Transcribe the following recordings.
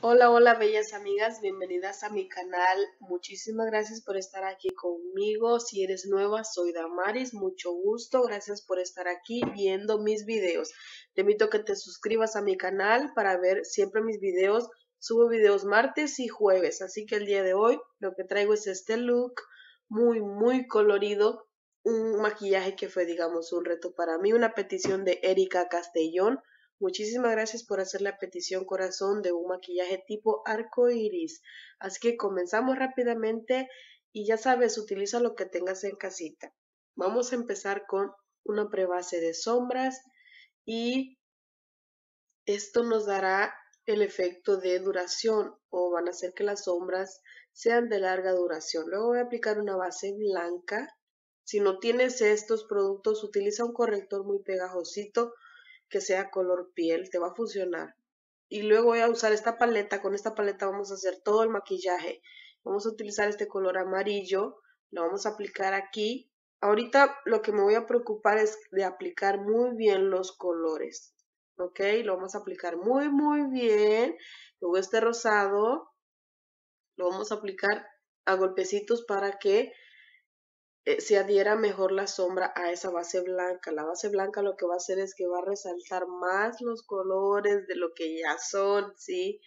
Hola, hola bellas amigas, bienvenidas a mi canal. Muchísimas gracias por estar aquí conmigo. Si eres nueva, soy Damaris, mucho gusto. Gracias por estar aquí viendo mis videos. Te invito a que te suscribas a mi canal para ver siempre mis videos. Subo videos martes y jueves, así que el día de hoy lo que traigo es este look muy, muy colorido. Un maquillaje que fue, digamos, un reto para mí, una petición de Erika Castellón Muchísimas gracias por hacer la petición corazón de un maquillaje tipo arco iris. Así que comenzamos rápidamente y ya sabes, utiliza lo que tengas en casita. Vamos a empezar con una prebase de sombras y esto nos dará el efecto de duración o van a hacer que las sombras sean de larga duración. Luego voy a aplicar una base blanca. Si no tienes estos productos, utiliza un corrector muy pegajosito que sea color piel, te va a funcionar. Y luego voy a usar esta paleta, con esta paleta vamos a hacer todo el maquillaje. Vamos a utilizar este color amarillo, lo vamos a aplicar aquí. Ahorita lo que me voy a preocupar es de aplicar muy bien los colores. ¿Ok? Lo vamos a aplicar muy, muy bien. Luego este rosado lo vamos a aplicar a golpecitos para que eh, se adhiera mejor la sombra a esa base blanca. La base blanca lo que va a hacer es que va a resaltar más los colores de lo que ya son, ¿sí?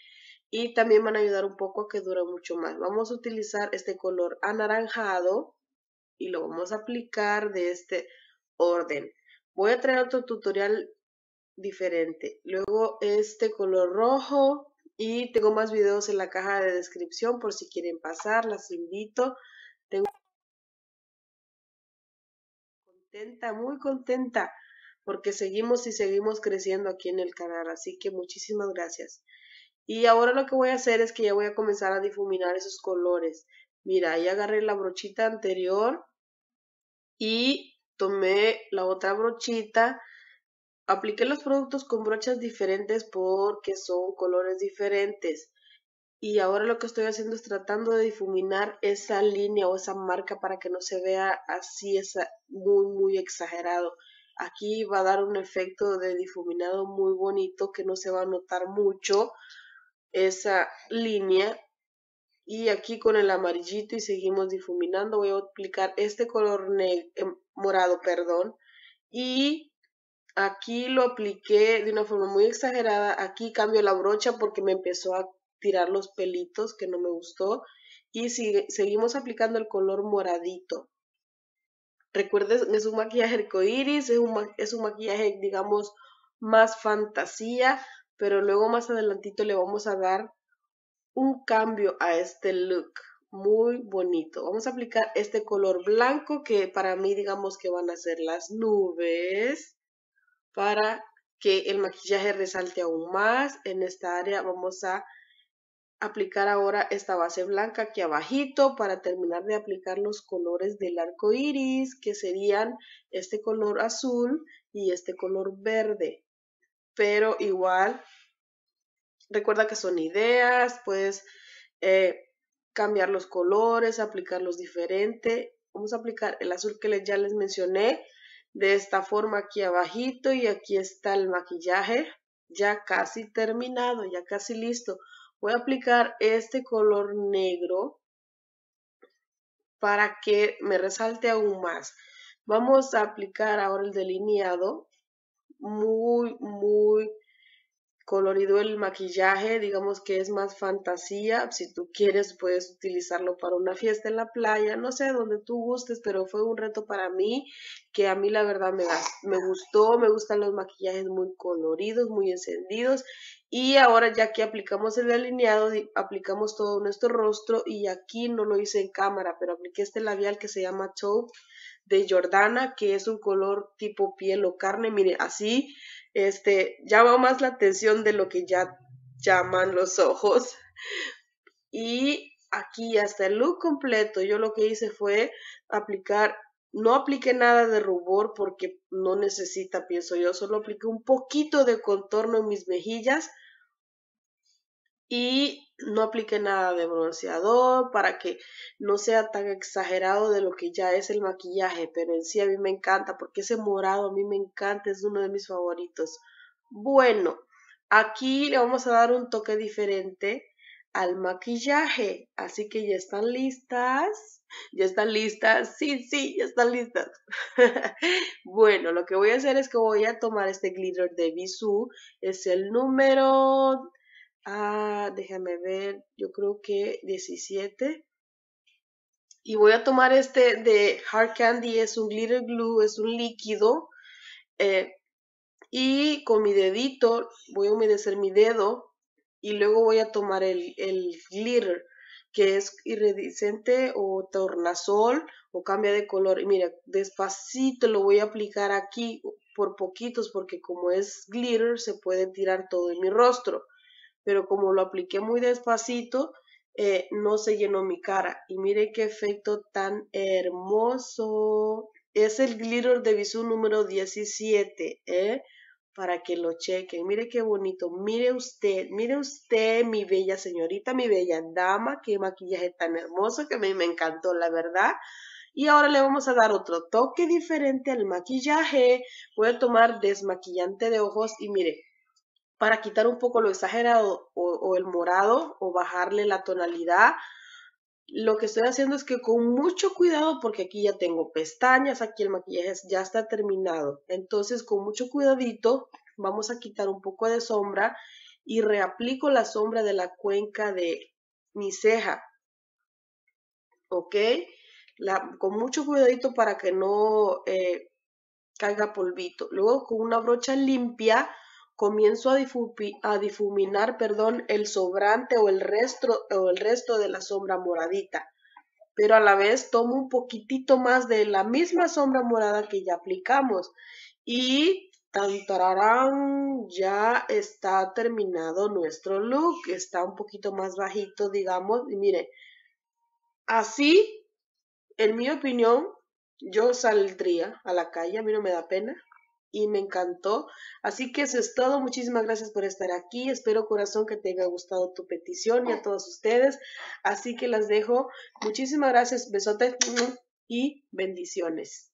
Y también van a ayudar un poco a que dure mucho más. Vamos a utilizar este color anaranjado y lo vamos a aplicar de este orden. Voy a traer otro tutorial diferente. Luego este color rojo y tengo más videos en la caja de descripción por si quieren pasar, las invito. Tengo muy contenta, porque seguimos y seguimos creciendo aquí en el canal. Así que muchísimas gracias. Y ahora lo que voy a hacer es que ya voy a comenzar a difuminar esos colores. Mira, y agarré la brochita anterior y tomé la otra brochita. Apliqué los productos con brochas diferentes porque son colores diferentes y ahora lo que estoy haciendo es tratando de difuminar esa línea o esa marca para que no se vea así muy muy exagerado. Aquí va a dar un efecto de difuminado muy bonito que no se va a notar mucho esa línea. Y aquí con el amarillito y seguimos difuminando. Voy a aplicar este color em, morado, perdón. Y aquí lo apliqué de una forma muy exagerada. Aquí cambio la brocha porque me empezó a tirar los pelitos que no me gustó y seguimos aplicando el color moradito. Recuerden, es un maquillaje arcoiris. es un, es un maquillaje, digamos, más fantasía, pero luego más adelantito le vamos a dar un cambio a este look muy bonito. Vamos a aplicar este color blanco que para mí digamos que van a ser las nubes para que el maquillaje resalte aún más. En esta área vamos a aplicar ahora esta base blanca aquí abajito para terminar de aplicar los colores del arco iris que serían este color azul y este color verde pero igual recuerda que son ideas puedes eh, cambiar los colores aplicarlos diferente vamos a aplicar el azul que ya les mencioné de esta forma aquí abajito y aquí está el maquillaje ya casi terminado ya casi listo Voy a aplicar este color negro para que me resalte aún más. Vamos a aplicar ahora el delineado muy, muy colorido el maquillaje, digamos que es más fantasía, si tú quieres puedes utilizarlo para una fiesta en la playa, no sé, donde tú gustes, pero fue un reto para mí que a mí la verdad me, me gustó, me gustan los maquillajes muy coloridos, muy encendidos y ahora ya que aplicamos el delineado, aplicamos todo nuestro rostro y aquí no lo hice en cámara, pero apliqué este labial que se llama Taupe de Jordana, que es un color tipo piel o carne. mire así este, llama más la atención de lo que ya llaman los ojos. Y aquí hasta el look completo, yo lo que hice fue aplicar, no apliqué nada de rubor porque no necesita, pienso yo, solo apliqué un poquito de contorno en mis mejillas y no aplique nada de bronceador para que no sea tan exagerado de lo que ya es el maquillaje, pero en sí a mí me encanta porque ese morado a mí me encanta, es uno de mis favoritos. Bueno, aquí le vamos a dar un toque diferente al maquillaje, así que ya están listas. Ya están listas, sí, sí, ya están listas. bueno, lo que voy a hacer es que voy a tomar este glitter de Bisú, es el número Ah, déjame ver, yo creo que 17. Y voy a tomar este de Hard Candy, es un glitter glue, es un líquido. Eh, y con mi dedito voy a humedecer mi dedo y luego voy a tomar el, glitter que es iridiscente o tornasol o cambia de color. Y mira, despacito lo voy a aplicar aquí por poquitos porque como es glitter se puede tirar todo en mi rostro pero como lo apliqué muy despacito, eh, no se llenó mi cara. Y mire qué efecto tan hermoso. Es el glitter de Bisú número 17, ¿eh? Para que lo chequen. Mire qué bonito. Mire usted, mire usted, mi bella señorita, mi bella dama. Qué maquillaje tan hermoso que a mí me encantó, la verdad. Y ahora le vamos a dar otro toque diferente al maquillaje. Voy a tomar desmaquillante de ojos y mire, para quitar un poco lo exagerado o, el morado o bajarle la tonalidad. Lo que estoy haciendo es que con mucho cuidado, porque aquí ya tengo pestañas, aquí el maquillaje ya está terminado. Entonces, con mucho cuidadito, vamos a quitar un poco de sombra y reaplico la sombra de la cuenca de mi ceja. ¿Ok? con mucho cuidadito para que no eh, caiga polvito. Luego con una brocha limpia comienzo a, difuminar perdón, el sobrante o el, resto, o el resto de la sombra moradita, pero a la vez tomo un poquitito más de la misma sombra morada que ya aplicamos y ya está terminado nuestro look, está un poquito más bajito, digamos, y mire, así, en mi opinión, yo saldría a la calle, a mí no me da pena, y me encantó. Así que eso es todo. Muchísimas gracias por estar aquí. Espero corazón que te haya gustado tu petición y a todos ustedes. Así que las dejo. Muchísimas gracias. Besotes mm, mm, y bendiciones.